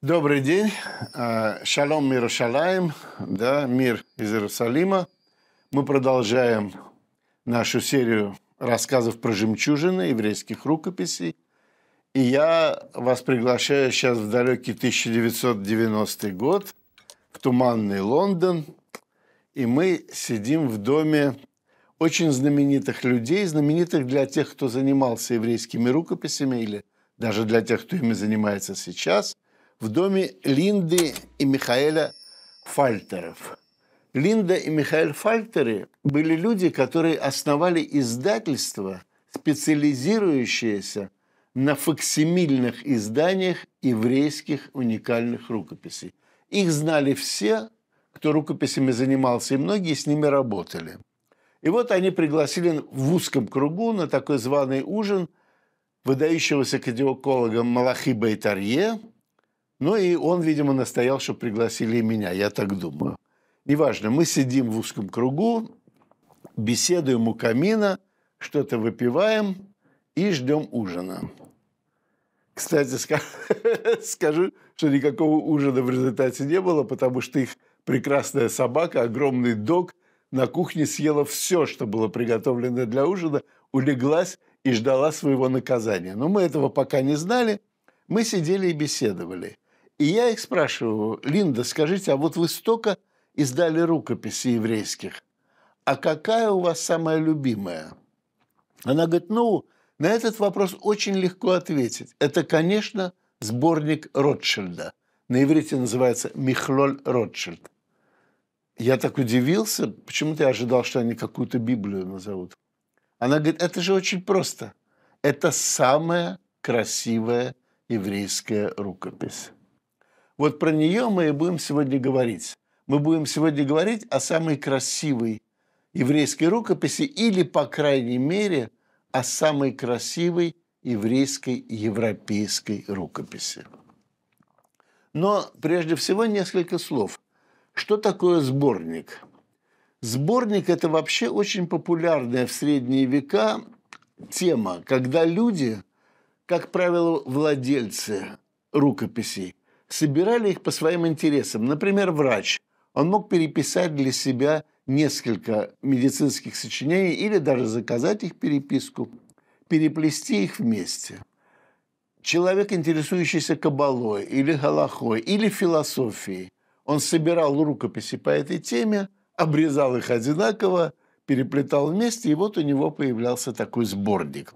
Добрый день. А, шалом мир шалаем, да, мир из Иерусалима. Мы продолжаем нашу серию рассказов про жемчужины еврейских рукописей. И я вас приглашаю сейчас в далекий 1990 год, в туманный Лондон. И мы сидим в доме очень знаменитых людей, знаменитых для тех, кто занимался еврейскими рукописями или даже для тех, кто ими занимается сейчас – в доме Линды и Михаэля Фальтеров. Линда и Михаил Фальтеры были люди, которые основали издательство, специализирующееся на факсимильных изданиях еврейских уникальных рукописей. Их знали все, кто рукописями занимался, и многие с ними работали. И вот они пригласили в узком кругу на такой званый ужин выдающегося кардиоколога Малахи Байтарье – ну и он, видимо, настоял, чтобы пригласили и меня, я так думаю. Неважно, мы сидим в узком кругу, беседуем у камина, что-то выпиваем и ждем ужина. Кстати, скажу, что никакого ужина в результате не было, потому что их прекрасная собака, огромный дог, на кухне съела все, что было приготовлено для ужина, улеглась и ждала своего наказания. Но мы этого пока не знали. Мы сидели и беседовали – и я их спрашиваю, Линда, скажите, а вот вы столько издали рукописи еврейских, а какая у вас самая любимая? Она говорит, ну, на этот вопрос очень легко ответить. Это, конечно, сборник Ротшильда. На иврите называется «Михлоль Ротшильд». Я так удивился, почему-то я ожидал, что они какую-то Библию назовут. Она говорит, это же очень просто. Это самая красивая еврейская рукопись. Вот про нее мы и будем сегодня говорить. Мы будем сегодня говорить о самой красивой еврейской рукописи или, по крайней мере, о самой красивой еврейской европейской рукописи. Но прежде всего несколько слов. Что такое сборник? Сборник – это вообще очень популярная в средние века тема, когда люди, как правило, владельцы рукописей, собирали их по своим интересам. Например, врач. Он мог переписать для себя несколько медицинских сочинений или даже заказать их переписку, переплести их вместе. Человек, интересующийся кабалой или галахой, или философией, он собирал рукописи по этой теме, обрезал их одинаково, переплетал вместе, и вот у него появлялся такой сборник.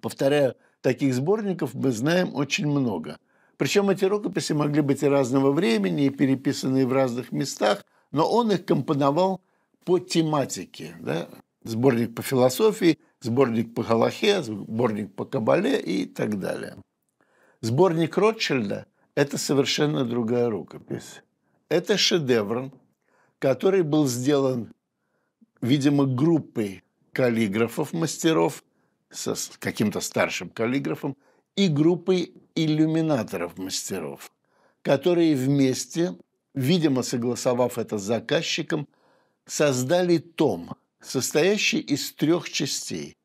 Повторяю, таких сборников мы знаем очень много – причем эти рукописи могли быть и разного времени, и переписанные в разных местах, но он их компоновал по тематике. Да? Сборник по философии, сборник по Галахе, сборник по Кабале и так далее. Сборник Ротшильда – это совершенно другая рукопись. Это шедевр, который был сделан, видимо, группой каллиграфов-мастеров, с каким-то старшим каллиграфом, и группой иллюминаторов-мастеров, которые вместе, видимо согласовав это с заказчиком, создали том, состоящий из трех частей.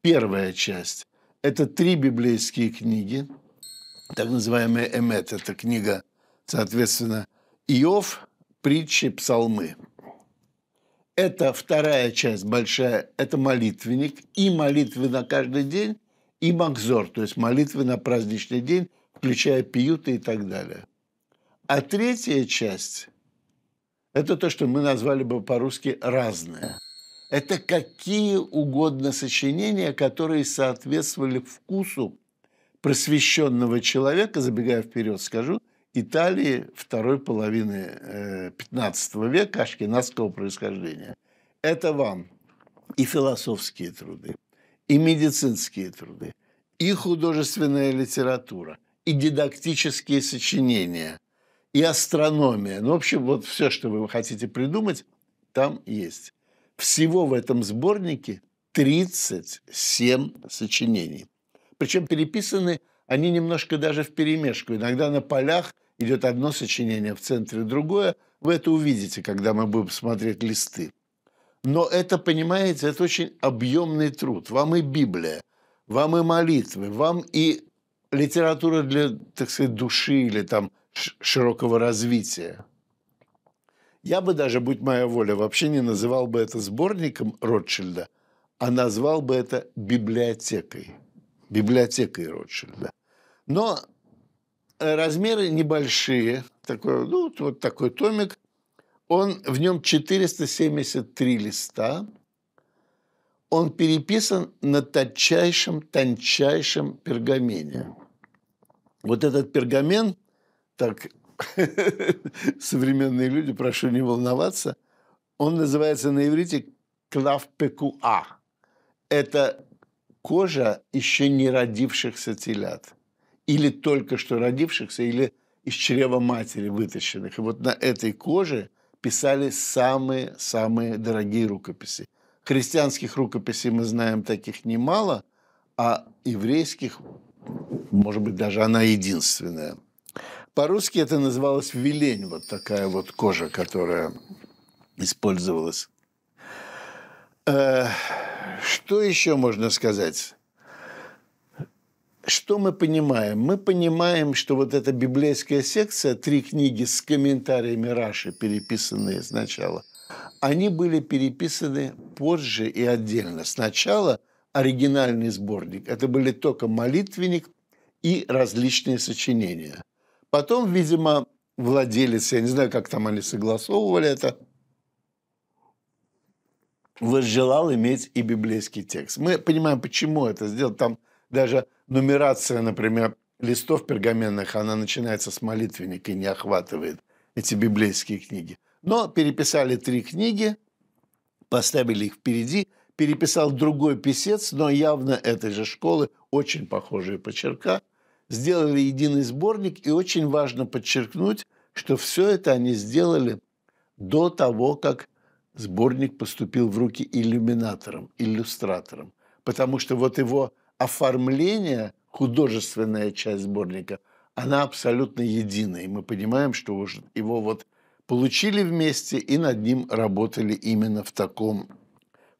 Первая часть – это три библейские книги, так называемая Эмет – это книга, соответственно, Иов, притчи, псалмы. Это вторая часть большая, это молитвенник и молитвы на каждый день, и макзор, то есть молитвы на праздничный день, включая пьюты и так далее. А третья часть – это то, что мы назвали бы по-русски «разное». Это какие угодно сочинения, которые соответствовали вкусу просвещенного человека, забегая вперед, скажу, Италии второй половины XV э, века, ашкенадского происхождения. Это вам и философские труды, и медицинские труды, и художественная литература, и дидактические сочинения, и астрономия. Ну, в общем, вот все, что вы хотите придумать, там есть. Всего в этом сборнике 37 сочинений. Причем переписаны они немножко даже в вперемешку. Иногда на полях идет одно сочинение, в центре другое. Вы это увидите, когда мы будем смотреть листы. Но это, понимаете, это очень объемный труд. Вам и Библия, вам и молитвы, вам и литература для, так сказать, души или там широкого развития. Я бы даже, будь моя воля, вообще не называл бы это сборником Ротшильда, а назвал бы это библиотекой. Библиотекой Ротшильда. Но э, размеры небольшие, такой, ну, вот такой томик, он, в нем 473 листа. Он переписан на тончайшем, тончайшем пергамене. Вот этот пергамен, так современные люди, прошу не волноваться, он называется на иврите клавпекуа. Это кожа еще не родившихся телят. Или только что родившихся, или из чрева матери вытащенных. И вот на этой коже – писали самые-самые дорогие рукописи. Христианских рукописей мы знаем таких немало, а еврейских, может быть, даже она единственная. По-русски это называлось велень, вот такая вот кожа, которая использовалась. Э, что еще можно сказать? что мы понимаем? Мы понимаем, что вот эта библейская секция, три книги с комментариями Раши, переписанные сначала, они были переписаны позже и отдельно. Сначала оригинальный сборник. Это были только молитвенник и различные сочинения. Потом, видимо, владелец, я не знаю, как там они согласовывали это, возжелал иметь и библейский текст. Мы понимаем, почему это сделал. Там даже нумерация, например, листов пергаменных, она начинается с молитвенника и не охватывает эти библейские книги. Но переписали три книги, поставили их впереди, переписал другой писец, но явно этой же школы, очень похожие по черка, сделали единый сборник, и очень важно подчеркнуть, что все это они сделали до того, как сборник поступил в руки иллюминатором, иллюстратором, потому что вот его оформление, художественная часть сборника, она абсолютно единая. И мы понимаем, что уж его вот получили вместе и над ним работали именно в, таком,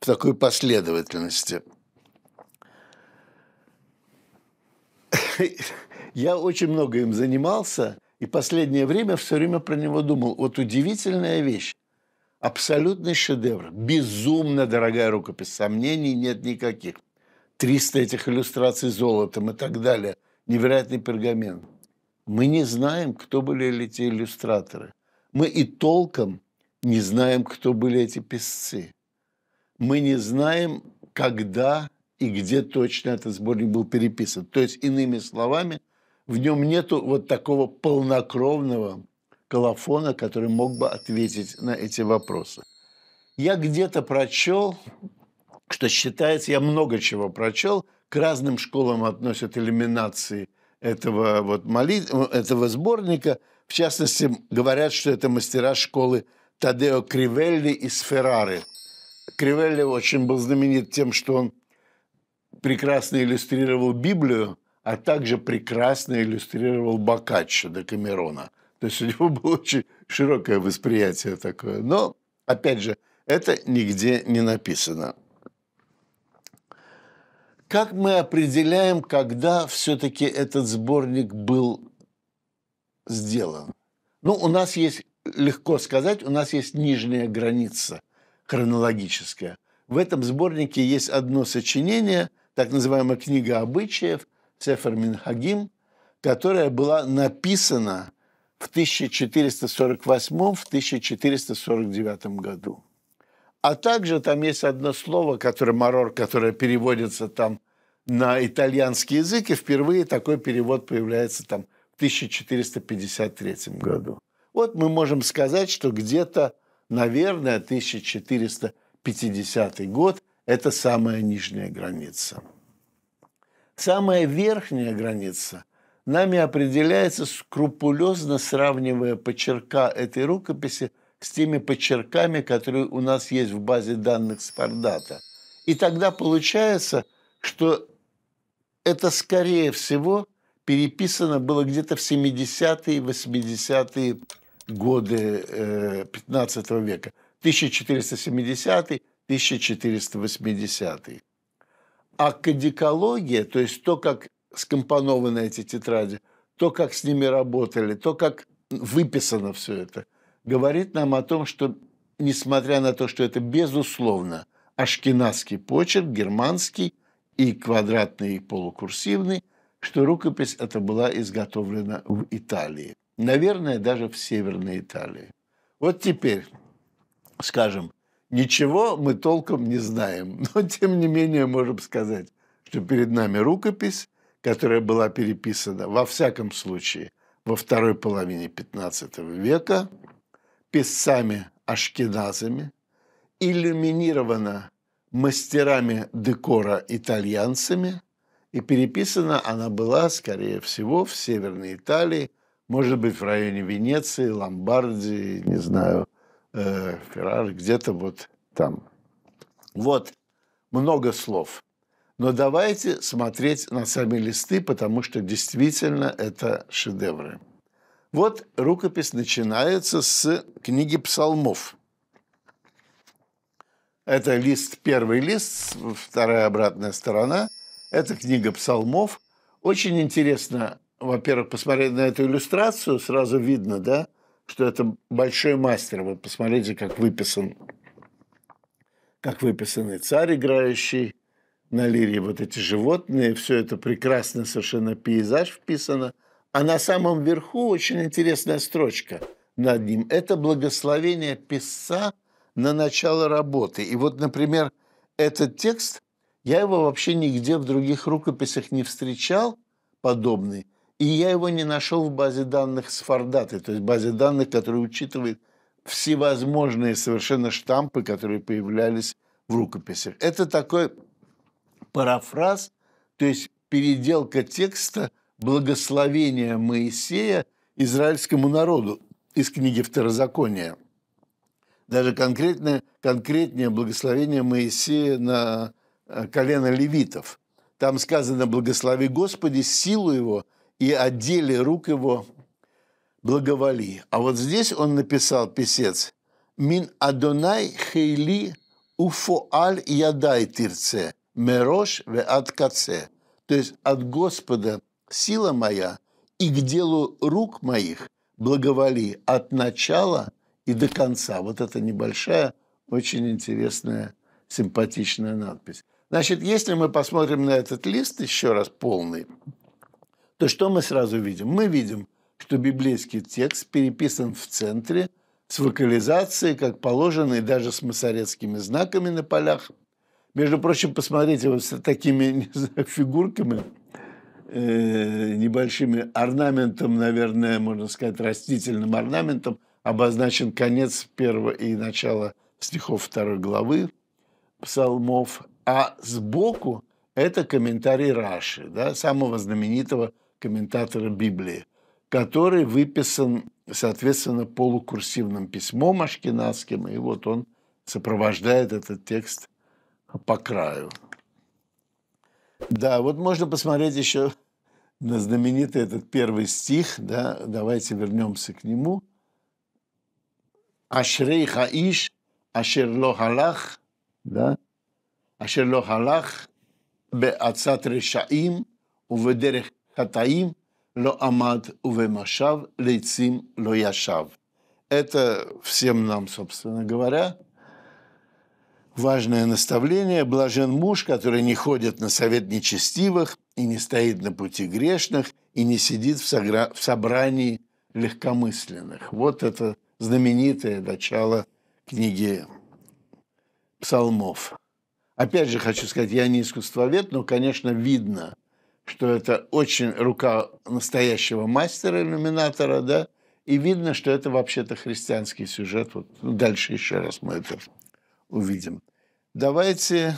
в такой последовательности. Я очень много им занимался, и последнее время все время про него думал. Вот удивительная вещь. Абсолютный шедевр. Безумно дорогая рукопись. Сомнений нет никаких. 300 этих иллюстраций золотом и так далее. Невероятный пергамент. Мы не знаем, кто были эти иллюстраторы. Мы и толком не знаем, кто были эти песцы. Мы не знаем, когда и где точно этот сборник был переписан. То есть, иными словами, в нем нету вот такого полнокровного колофона, который мог бы ответить на эти вопросы. Я где-то прочел, что считается, я много чего прочел, к разным школам относят иллюминации этого, вот молит... этого сборника. В частности, говорят, что это мастера школы Тадео Кривелли из Феррары. Кривелли очень был знаменит тем, что он прекрасно иллюстрировал Библию, а также прекрасно иллюстрировал Бокаччо до Камерона. То есть у него было очень широкое восприятие такое. Но, опять же, это нигде не написано. Как мы определяем, когда все-таки этот сборник был сделан? Ну, у нас есть, легко сказать, у нас есть нижняя граница хронологическая. В этом сборнике есть одно сочинение, так называемая книга обычаев, Сефер Минхагим, которая была написана в 1448-1449 году. А также там есть одно слово, которое марор, которое переводится там на итальянский язык, и впервые такой перевод появляется там в 1453 году. Вот мы можем сказать, что где-то, наверное, 1450 год – это самая нижняя граница. Самая верхняя граница нами определяется, скрупулезно сравнивая почерка этой рукописи – с теми подчерками, которые у нас есть в базе данных Спардата. И тогда получается, что это, скорее всего, переписано было где-то в 70-е, 80-е годы 15 э, века. 1470-1480. е е А кадикология, то есть то, как скомпонованы эти тетради, то, как с ними работали, то, как выписано все это – говорит нам о том, что, несмотря на то, что это безусловно ашкенадский почерк, германский и квадратный, и полукурсивный, что рукопись эта была изготовлена в Италии. Наверное, даже в Северной Италии. Вот теперь, скажем, ничего мы толком не знаем, но тем не менее можем сказать, что перед нами рукопись, которая была переписана во всяком случае во второй половине XV века – писцами-ашкеназами, иллюминирована мастерами декора итальянцами, и переписана она была, скорее всего, в Северной Италии, может быть, в районе Венеции, Ломбардии, не знаю, э, Феррар, где-то вот там. Вот, много слов. Но давайте смотреть на сами листы, потому что действительно это шедевры. Вот рукопись начинается с книги псалмов. Это лист, первый лист, вторая обратная сторона. Это книга псалмов. Очень интересно, во-первых, посмотреть на эту иллюстрацию. Сразу видно, да, что это большой мастер. Вот посмотрите, как выписан, как выписаны царь играющий на лире, вот эти животные. Все это прекрасно совершенно пейзаж вписано – а на самом верху очень интересная строчка над ним. Это благословение писца на начало работы. И вот, например, этот текст, я его вообще нигде в других рукописях не встречал, подобный, и я его не нашел в базе данных с Фордаты, то есть базе данных, которая учитывает всевозможные совершенно штампы, которые появлялись в рукописях. Это такой парафраз, то есть переделка текста – благословение Моисея израильскому народу из книги Второзакония. Даже конкретное, конкретнее благословение Моисея на э, колено левитов. Там сказано «Благослови Господи силу Его и отдели рук Его благоволи». А вот здесь он написал, писец, «Мин Адонай хейли уфоаль ядай тирце, мерош ве ад То есть от Господа – сила моя, и к делу рук моих благоволи от начала и до конца». Вот это небольшая, очень интересная, симпатичная надпись. Значит, если мы посмотрим на этот лист еще раз полный, то что мы сразу видим? Мы видим, что библейский текст переписан в центре с вокализацией, как положено, и даже с масорецкими знаками на полях. Между прочим, посмотрите, вот с такими знаю, фигурками – Э, небольшими орнаментом, наверное, можно сказать, растительным орнаментом обозначен конец первого и начало стихов второй главы псалмов, а сбоку это комментарий Раши, да, самого знаменитого комментатора Библии, который выписан, соответственно, полукурсивным письмом ашкенадским, и вот он сопровождает этот текст по краю. Да, вот можно посмотреть еще на знаменитый этот первый стих, да, давайте вернемся к нему. Ашрей хаиш, ашер ло халах, да, ашер ло халах, бе ацат решаим, уведерех хатаим, ло амад уве лейцим ло яшав. Это всем нам, собственно говоря, важное наставление. Блажен муж, который не ходит на совет нечестивых, и не стоит на пути грешных, и не сидит в, согра... в собрании легкомысленных. Вот это знаменитое начало книги псалмов. Опять же хочу сказать, я не искусствовед, но, конечно, видно, что это очень рука настоящего мастера-иллюминатора, да, и видно, что это вообще-то христианский сюжет. Вот ну, дальше еще раз мы это увидим. Давайте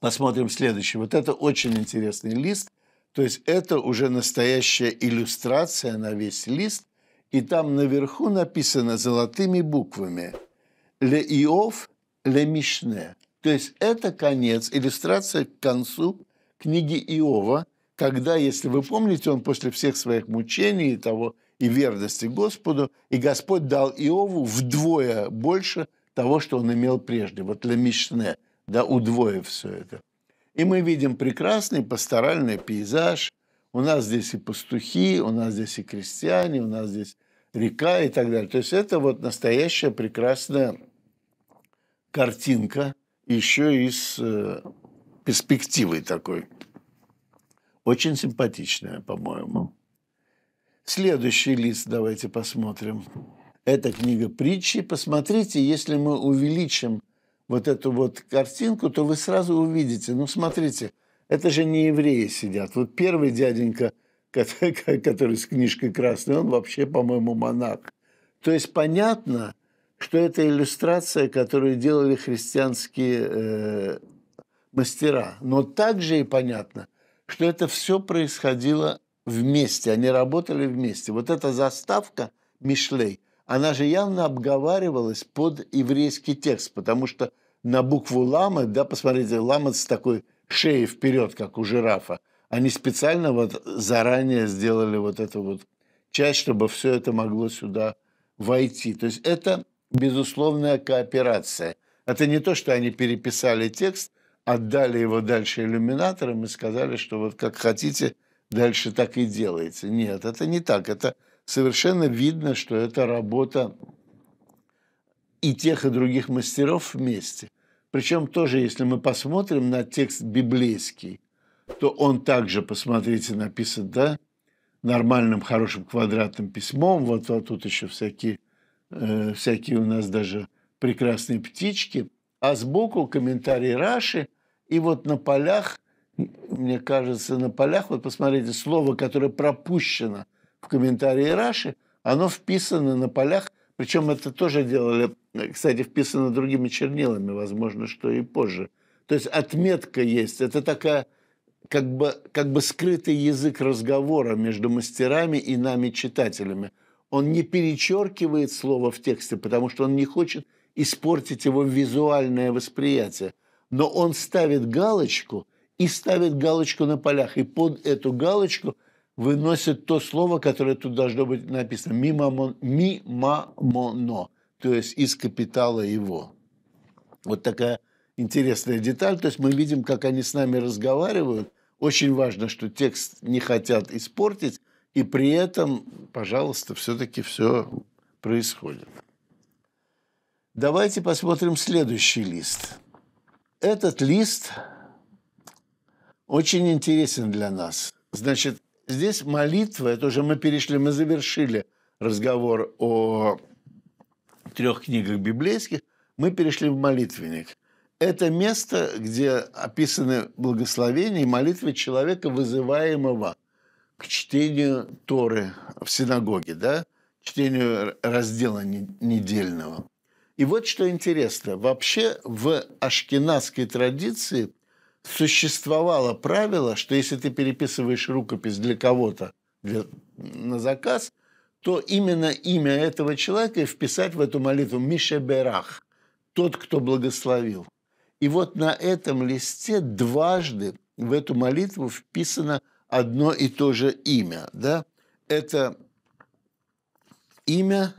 Посмотрим следующий. Вот это очень интересный лист. То есть это уже настоящая иллюстрация на весь лист. И там наверху написано золотыми буквами «Ле Иов, Ле Мишне». То есть это конец, иллюстрация к концу книги Иова, когда, если вы помните, он после всех своих мучений и того, и верности Господу, и Господь дал Иову вдвое больше того, что он имел прежде. Вот «Ле Мишне» да, удвоив все это. И мы видим прекрасный пасторальный пейзаж. У нас здесь и пастухи, у нас здесь и крестьяне, у нас здесь река и так далее. То есть это вот настоящая прекрасная картинка, еще и с э, перспективой такой. Очень симпатичная, по-моему. Следующий лист давайте посмотрим. Это книга притчи. Посмотрите, если мы увеличим вот эту вот картинку, то вы сразу увидите, ну смотрите, это же не евреи сидят. Вот первый дяденька, который, с книжкой красной, он вообще, по-моему, монах. То есть понятно, что это иллюстрация, которую делали христианские э, мастера. Но также и понятно, что это все происходило вместе, они работали вместе. Вот эта заставка Мишлей, она же явно обговаривалась под еврейский текст, потому что на букву ламы, да, посмотрите, ламы с такой шеей вперед, как у жирафа. Они специально вот заранее сделали вот эту вот часть, чтобы все это могло сюда войти. То есть это безусловная кооперация. Это не то, что они переписали текст, отдали его дальше иллюминаторам и сказали, что вот как хотите, дальше так и делаете. Нет, это не так. Это совершенно видно, что это работа и тех, и других мастеров вместе. Причем тоже, если мы посмотрим на текст библейский, то он также, посмотрите, написан, да, нормальным, хорошим квадратным письмом. Вот, вот тут еще всякие, э, всякие у нас даже прекрасные птички. А сбоку комментарий Раши. И вот на полях, мне кажется, на полях, вот посмотрите, слово, которое пропущено в комментарии Раши, оно вписано на полях причем это тоже делали, кстати, вписано другими чернилами, возможно, что и позже. То есть отметка есть. Это такая как бы, как бы скрытый язык разговора между мастерами и нами, читателями. Он не перечеркивает слово в тексте, потому что он не хочет испортить его визуальное восприятие. Но он ставит галочку и ставит галочку на полях. И под эту галочку – выносит то слово, которое тут должно быть написано. Мимамон, мимамоно, то есть из капитала его. Вот такая интересная деталь. То есть мы видим, как они с нами разговаривают. Очень важно, что текст не хотят испортить, и при этом, пожалуйста, все-таки все происходит. Давайте посмотрим следующий лист. Этот лист очень интересен для нас. Значит, здесь молитва, это уже мы перешли, мы завершили разговор о трех книгах библейских, мы перешли в молитвенник. Это место, где описаны благословения и молитвы человека, вызываемого к чтению Торы в синагоге, да? чтению раздела недельного. И вот что интересно. Вообще в ашкенадской традиции – существовало правило, что если ты переписываешь рукопись для кого-то на заказ, то именно имя этого человека и вписать в эту молитву «Мишеберах» – «Тот, кто благословил». И вот на этом листе дважды в эту молитву вписано одно и то же имя. Да? Это имя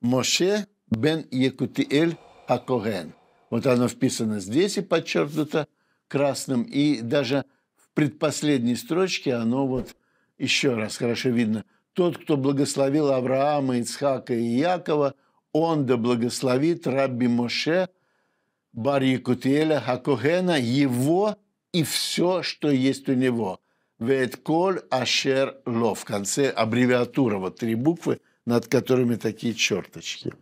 Моше бен Екутиэль Акоген. Вот оно вписано здесь и подчеркнуто, красным, и даже в предпоследней строчке оно вот еще раз хорошо видно. «Тот, кто благословил Авраама, Ицхака и Якова, он да благословит Рабби Моше, Бар Якутиэля, Хакогена, его и все, что есть у него». Ветколь Ашер Ло. В конце аббревиатура, вот три буквы, над которыми такие черточки.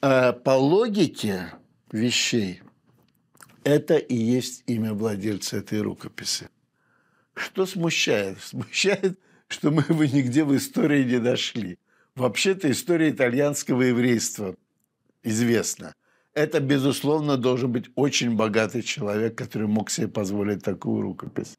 Э, по логике вещей – это и есть имя владельца этой рукописи. Что смущает? Смущает, что мы его нигде в истории не дошли. Вообще-то история итальянского еврейства известна. Это, безусловно, должен быть очень богатый человек, который мог себе позволить такую рукопись.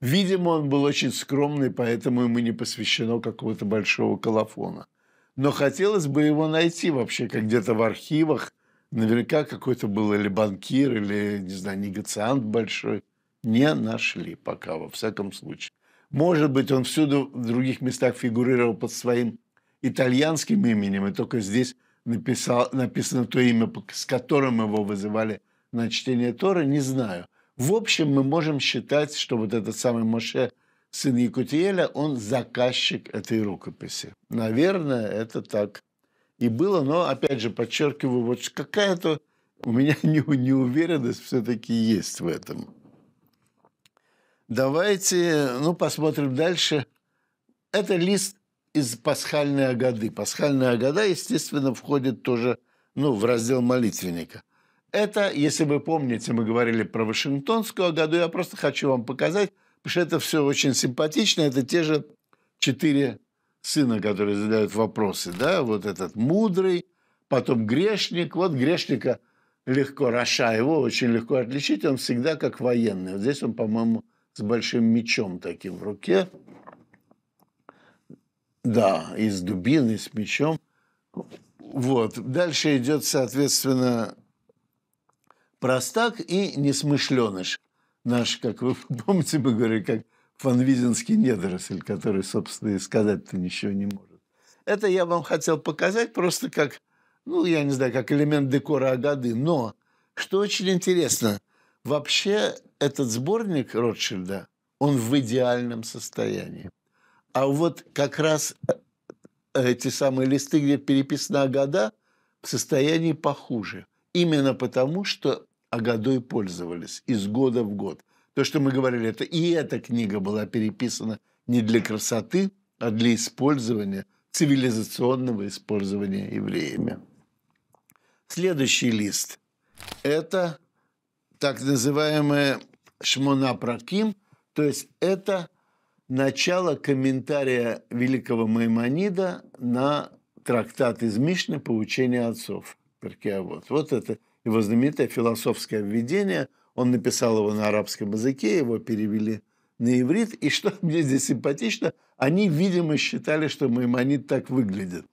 Видимо, он был очень скромный, поэтому ему не посвящено какого-то большого колофона. Но хотелось бы его найти вообще как где-то в архивах Наверняка какой-то был или банкир, или, не знаю, негациант большой. Не нашли пока, во всяком случае. Может быть, он всюду в других местах фигурировал под своим итальянским именем, и только здесь написал, написано то имя, с которым его вызывали на чтение Тора, не знаю. В общем, мы можем считать, что вот этот самый Моше, сын Якутиеля, он заказчик этой рукописи. Наверное, это так и было, но, опять же, подчеркиваю, вот какая-то у меня не, неуверенность все-таки есть в этом. Давайте, ну, посмотрим дальше. Это лист из пасхальной агады. Пасхальная агада, естественно, входит тоже ну, в раздел молитвенника. Это, если вы помните, мы говорили про Вашингтонскую году. я просто хочу вам показать, потому что это все очень симпатично, это те же четыре сына, который задает вопросы, да, вот этот мудрый, потом грешник. Вот грешника легко, Раша его очень легко отличить, он всегда как военный. Вот здесь он, по-моему, с большим мечом таким в руке. Да, и с дубиной, с мечом. Вот. Дальше идет, соответственно, простак и несмышленыш. Наш, как вы помните, мы говорили, как фанвизинский недоросль, который, собственно, и сказать-то ничего не может. Это я вам хотел показать просто как, ну, я не знаю, как элемент декора Агады. Но, что очень интересно, вообще этот сборник Ротшильда, он в идеальном состоянии. А вот как раз э, эти самые листы, где переписана года, в состоянии похуже. Именно потому, что агадой пользовались из года в год. То, что мы говорили, это и эта книга была переписана не для красоты, а для использования, цивилизационного использования евреями. Следующий лист – это так называемое Шмона Праким, то есть это начало комментария великого Маймонида на трактат из Мишны «Поучение отцов». Вот. вот это его знаменитое философское введение, он написал его на арабском языке, его перевели на иврит. И что мне здесь симпатично, они, видимо, считали, что Маймонид так выглядит.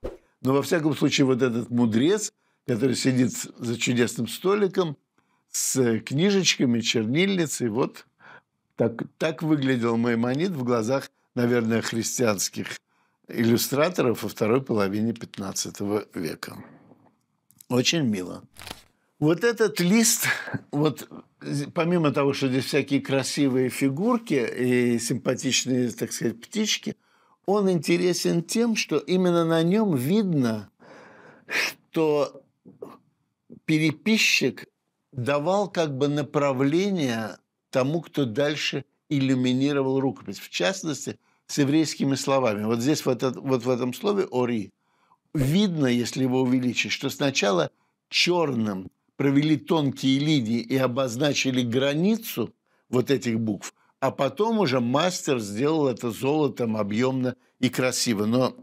Но, во всяком случае, вот этот мудрец, который сидит за чудесным столиком с книжечками, чернильницей, вот так, так выглядел Маймонид в глазах, наверное, христианских иллюстраторов во второй половине 15 века. Очень мило. Вот этот лист, вот помимо того, что здесь всякие красивые фигурки и симпатичные, так сказать, птички, он интересен тем, что именно на нем видно, что переписчик давал как бы направление тому, кто дальше иллюминировал рукопись. В частности, с еврейскими словами. Вот здесь, вот, вот в этом слове «ори», видно, если его увеличить, что сначала черным – провели тонкие линии и обозначили границу вот этих букв, а потом уже мастер сделал это золотом объемно и красиво. Но,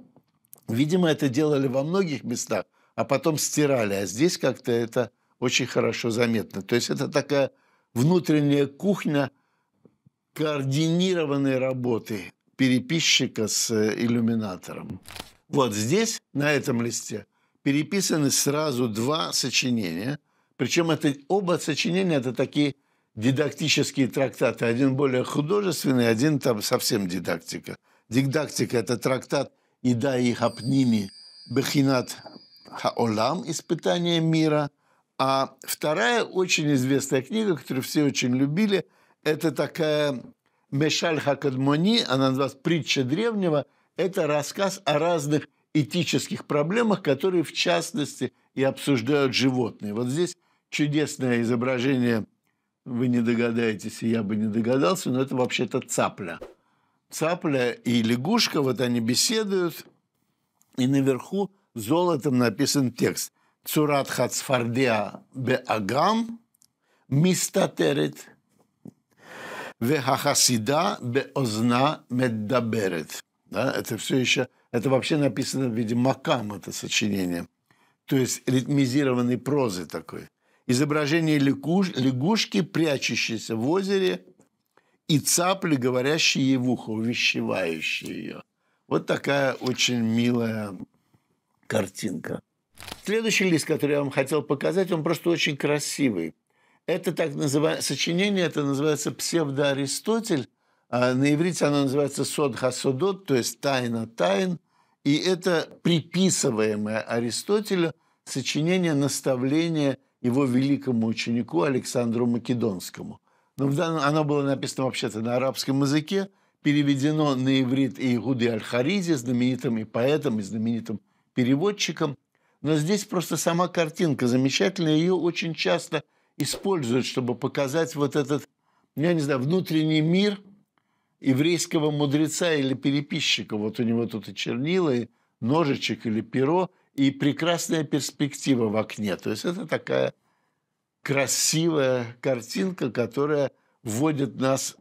видимо, это делали во многих местах, а потом стирали. А здесь как-то это очень хорошо заметно. То есть это такая внутренняя кухня координированной работы переписчика с э, иллюминатором. Вот здесь, на этом листе, переписаны сразу два сочинения – причем это, оба сочинения – это такие дидактические трактаты. Один более художественный, один там совсем дидактика. Дидактика – это трактат «Ида и хапними бехинат хаолам» – «Испытание мира». А вторая очень известная книга, которую все очень любили, это такая Мешаль Хакадмони, она называется «Притча древнего», это рассказ о разных этических проблемах, которые в частности и обсуждают животные. Вот здесь чудесное изображение, вы не догадаетесь, и я бы не догадался, но это вообще-то цапля. Цапля и лягушка, вот они беседуют, и наверху золотом написан текст. Цурат хацфардеа Агам мистатерет бе Озна меддаберет. Да, это все еще, это вообще написано в виде макам, это сочинение. То есть ритмизированной прозы такой изображение лягушки, прячущейся в озере, и цапли, говорящие ей в ухо, увещевающие ее. Вот такая очень милая картинка. Следующий лист, который я вам хотел показать, он просто очень красивый. Это так называемое сочинение, это называется «Псевдоаристотель». А на иврите оно называется «Сод хасодот», то есть «Тайна тайн». И это приписываемое Аристотелю сочинение наставления его великому ученику Александру Македонскому. Но ну, в данном, оно было написано вообще-то на арабском языке, переведено на иврит Игуды Аль-Харизи, знаменитым и поэтом, и знаменитым переводчиком. Но здесь просто сама картинка замечательная, ее очень часто используют, чтобы показать вот этот, я не знаю, внутренний мир еврейского мудреца или переписчика. Вот у него тут и чернила, и ножичек, или перо – и прекрасная перспектива в окне. То есть это такая красивая картинка, которая вводит нас,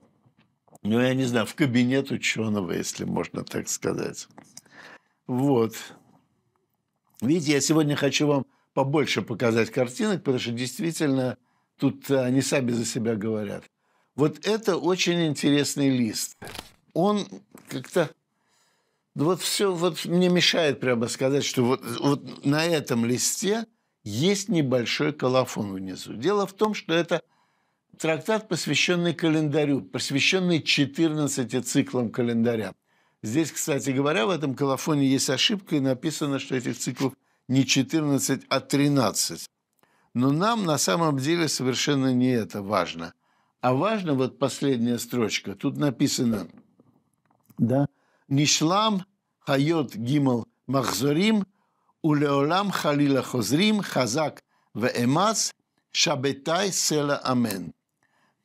ну, я не знаю, в кабинет ученого, если можно так сказать. Вот. Видите, я сегодня хочу вам побольше показать картинок, потому что действительно тут они сами за себя говорят. Вот это очень интересный лист. Он как-то вот все, вот мне мешает прямо сказать, что вот, вот на этом листе есть небольшой колофон внизу. Дело в том, что это трактат, посвященный календарю, посвященный 14 циклам календаря. Здесь, кстати говоря, в этом колофоне есть ошибка, и написано, что этих циклов не 14, а 13. Но нам на самом деле совершенно не это важно. А важно вот последняя строчка. Тут написано, да, Нишлам Хайот Гимал Махзорим Улеолам Халила Хозрим Хазак Веэмац Шабетай Села Амен.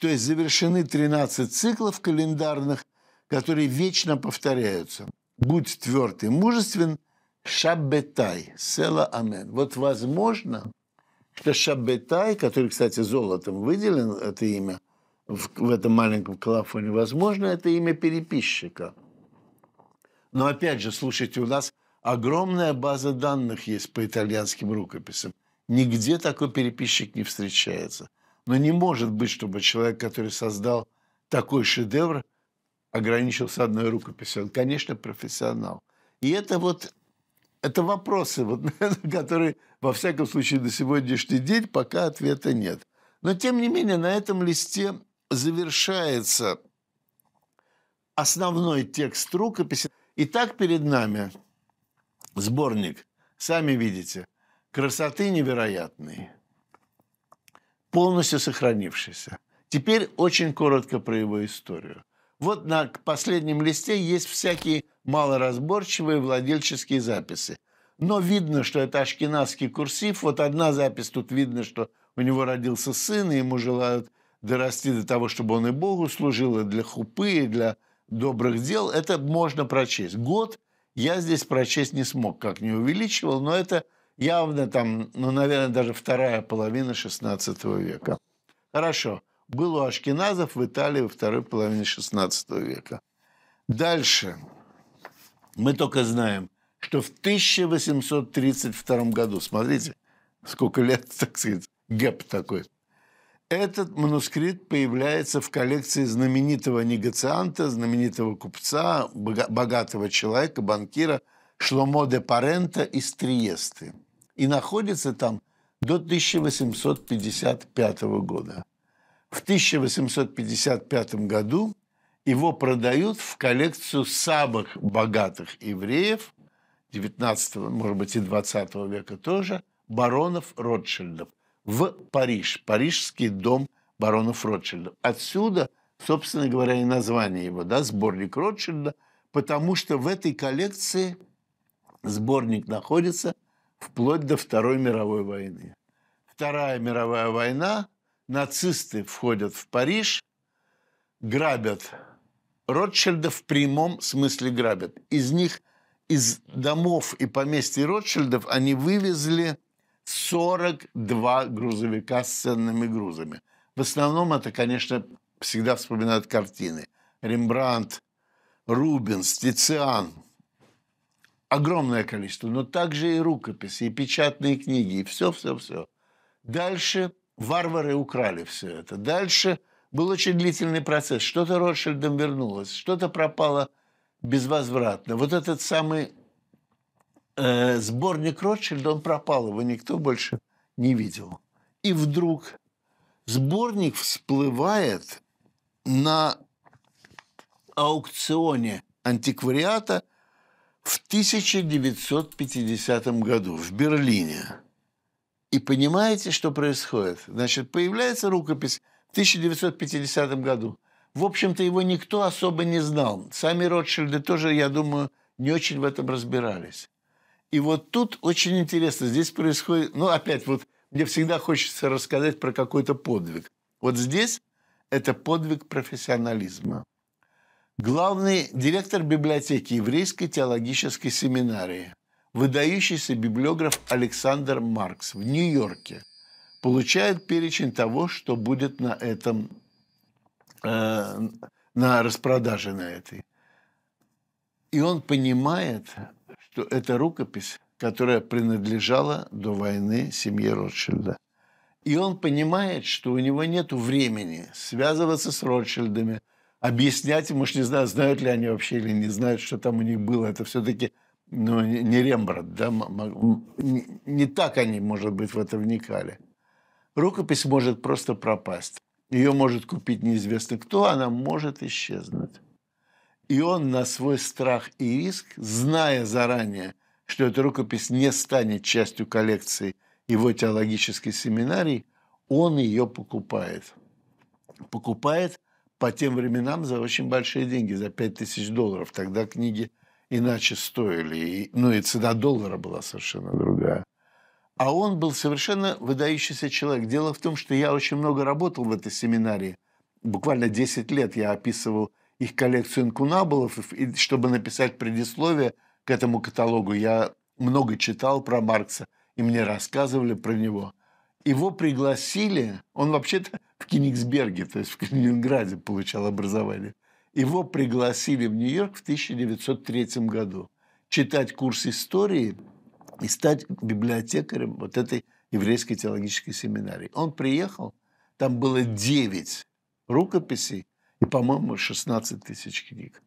То есть завершены 13 циклов календарных, которые вечно повторяются. Будь тверд и мужествен, шабетай Села Амен. Вот возможно, что шабетай, который, кстати, золотом выделен, это имя, в, в этом маленьком колофоне, возможно, это имя переписчика – но опять же, слушайте, у нас огромная база данных есть по итальянским рукописям. Нигде такой переписчик не встречается. Но не может быть, чтобы человек, который создал такой шедевр, ограничился одной рукописью. Он, конечно, профессионал. И это вот это вопросы, вот, которые, во всяком случае, до сегодняшний день пока ответа нет. Но, тем не менее, на этом листе завершается основной текст рукописи. Итак, перед нами сборник, сами видите, красоты невероятной, полностью сохранившийся. Теперь очень коротко про его историю. Вот на последнем листе есть всякие малоразборчивые владельческие записи. Но видно, что это ашкенадский курсив. Вот одна запись тут видно, что у него родился сын, и ему желают дорасти до того, чтобы он и Богу служил, и для хупы, и для добрых дел, это можно прочесть. Год я здесь прочесть не смог, как не увеличивал, но это явно там, ну, наверное, даже вторая половина XVI века. Хорошо. Был у ашкеназов в Италии во второй половине XVI века. Дальше. Мы только знаем, что в 1832 году, смотрите, сколько лет, так сказать, гэп такой, этот манускрипт появляется в коллекции знаменитого негацианта, знаменитого купца, богатого человека, банкира Шломо де Парента из Триесты. И находится там до 1855 года. В 1855 году его продают в коллекцию самых богатых евреев 19, может быть, и 20 века тоже, баронов Ротшильдов в Париж, Парижский дом баронов Ротшильда. Отсюда, собственно говоря, и название его, да, сборник Ротшильда, потому что в этой коллекции сборник находится вплоть до Второй мировой войны. Вторая мировая война, нацисты входят в Париж, грабят Ротшильда в прямом смысле грабят. Из них, из домов и поместьй Ротшильдов они вывезли 42 грузовика с ценными грузами. В основном это, конечно, всегда вспоминают картины. Рембрандт, Рубенс, Тициан. Огромное количество, но также и рукописи, и печатные книги, и все-все-все. Дальше варвары украли все это. Дальше был очень длительный процесс. Что-то Ротшильдом вернулось, что-то пропало безвозвратно. Вот этот самый Э, сборник Ротшильда, он пропал, его никто больше не видел. И вдруг сборник всплывает на аукционе антиквариата в 1950 году в Берлине. И понимаете, что происходит? Значит, появляется рукопись в 1950 году. В общем-то, его никто особо не знал. Сами Ротшильды тоже, я думаю, не очень в этом разбирались. И вот тут очень интересно, здесь происходит, ну опять вот мне всегда хочется рассказать про какой-то подвиг. Вот здесь это подвиг профессионализма. Главный директор библиотеки Еврейской теологической семинарии, выдающийся библиограф Александр Маркс в Нью-Йорке, получает перечень того, что будет на этом, э, на распродаже на этой. И он понимает, что это рукопись, которая принадлежала до войны семье Ротшильда. И он понимает, что у него нет времени связываться с Ротшильдами, объяснять ему, что не знаю, знают ли они вообще или не знают, что там у них было. Это все-таки ну, не Рембрандт, да? не так они, может быть, в это вникали. Рукопись может просто пропасть. Ее может купить неизвестно кто, она может исчезнуть. И он на свой страх и риск, зная заранее, что эта рукопись не станет частью коллекции его теологический семинарий, он ее покупает. Покупает по тем временам за очень большие деньги, за 5000 долларов. Тогда книги иначе стоили, и, ну и цена доллара была совершенно другая. А он был совершенно выдающийся человек. Дело в том, что я очень много работал в этой семинарии. Буквально 10 лет я описывал их коллекцию инкунабулов, и чтобы написать предисловие к этому каталогу, я много читал про Маркса, и мне рассказывали про него. Его пригласили, он вообще-то в Кенигсберге, то есть в Калининграде получал образование. Его пригласили в Нью-Йорк в 1903 году читать курс истории и стать библиотекарем вот этой еврейской теологической семинарии. Он приехал, там было 9 рукописей – и, по-моему, 16 тысяч книг.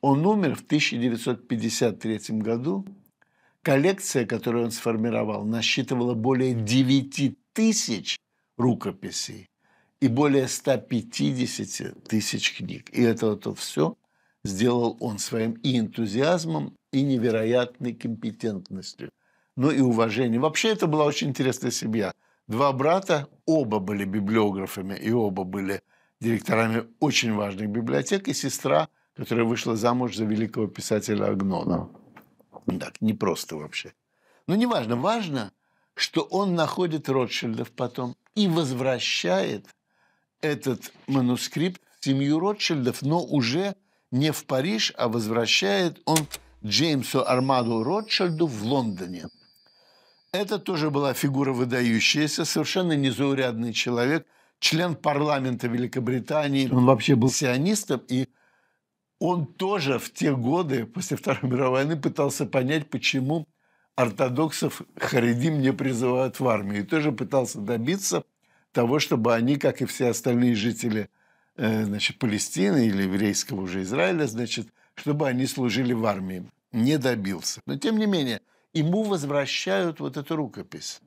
Он умер в 1953 году. Коллекция, которую он сформировал, насчитывала более 9 тысяч рукописей и более 150 тысяч книг. И это вот все сделал он своим и энтузиазмом, и невероятной компетентностью, но ну и уважением. Вообще это была очень интересная семья. Два брата, оба были библиографами и оба были директорами очень важных библиотек, и сестра, которая вышла замуж за великого писателя Агнона. Так, не просто вообще. Но не важно. Важно, что он находит Ротшильдов потом и возвращает этот манускрипт в семью Ротшильдов, но уже не в Париж, а возвращает он Джеймсу Армаду Ротшильду в Лондоне. Это тоже была фигура выдающаяся, совершенно незаурядный человек – член парламента Великобритании. Он вообще был сионистом, и он тоже в те годы, после Второй мировой войны, пытался понять, почему ортодоксов Харидим не призывают в армию. И тоже пытался добиться того, чтобы они, как и все остальные жители э, значит, Палестины или еврейского уже Израиля, значит, чтобы они служили в армии. Не добился. Но, тем не менее, ему возвращают вот эту рукопись.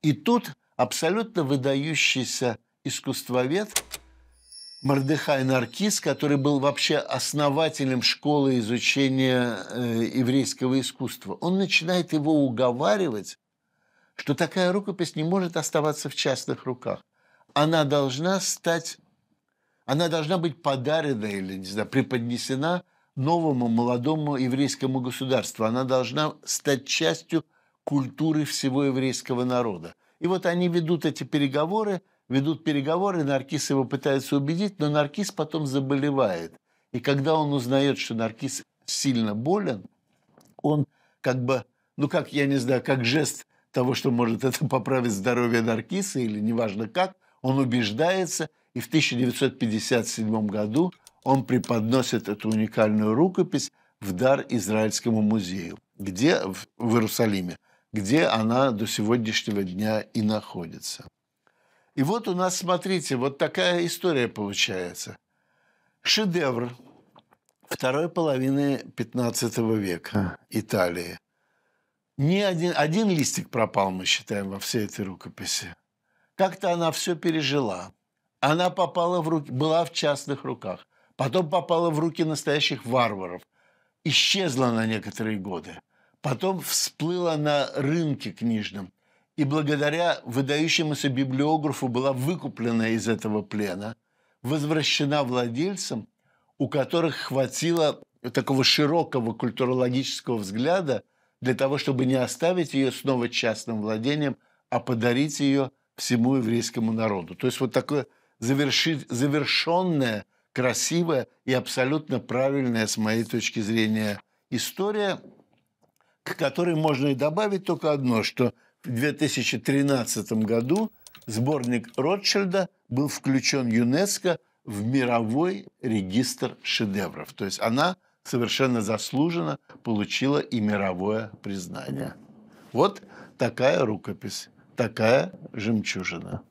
И тут абсолютно выдающийся искусствовед Мордыхай Наркис, который был вообще основателем школы изучения э, еврейского искусства. Он начинает его уговаривать, что такая рукопись не может оставаться в частных руках. Она должна стать, она должна быть подарена или, не знаю, преподнесена новому молодому еврейскому государству. Она должна стать частью культуры всего еврейского народа. И вот они ведут эти переговоры, ведут переговоры, Наркис его пытается убедить, но Наркис потом заболевает. И когда он узнает, что Наркис сильно болен, он как бы, ну как, я не знаю, как жест того, что может это поправить здоровье Наркиса или неважно как, он убеждается, и в 1957 году он преподносит эту уникальную рукопись в дар Израильскому музею, где в, в Иерусалиме – где она до сегодняшнего дня и находится. И вот у нас, смотрите, вот такая история получается. Шедевр второй половины 15 века Италии. Ни один, один листик пропал, мы считаем, во всей этой рукописи. Как-то она все пережила. Она попала в руки, была в частных руках. Потом попала в руки настоящих варваров. Исчезла на некоторые годы потом всплыла на рынке книжном. И благодаря выдающемуся библиографу была выкуплена из этого плена, возвращена владельцам, у которых хватило такого широкого культурологического взгляда для того, чтобы не оставить ее снова частным владением, а подарить ее всему еврейскому народу. То есть вот такое завершить, завершенное, красивое и абсолютно правильное, с моей точки зрения, история – к которой можно и добавить только одно, что в 2013 году сборник Ротшильда был включен ЮНЕСКО в мировой регистр шедевров. То есть она совершенно заслуженно получила и мировое признание. Вот такая рукопись, такая жемчужина.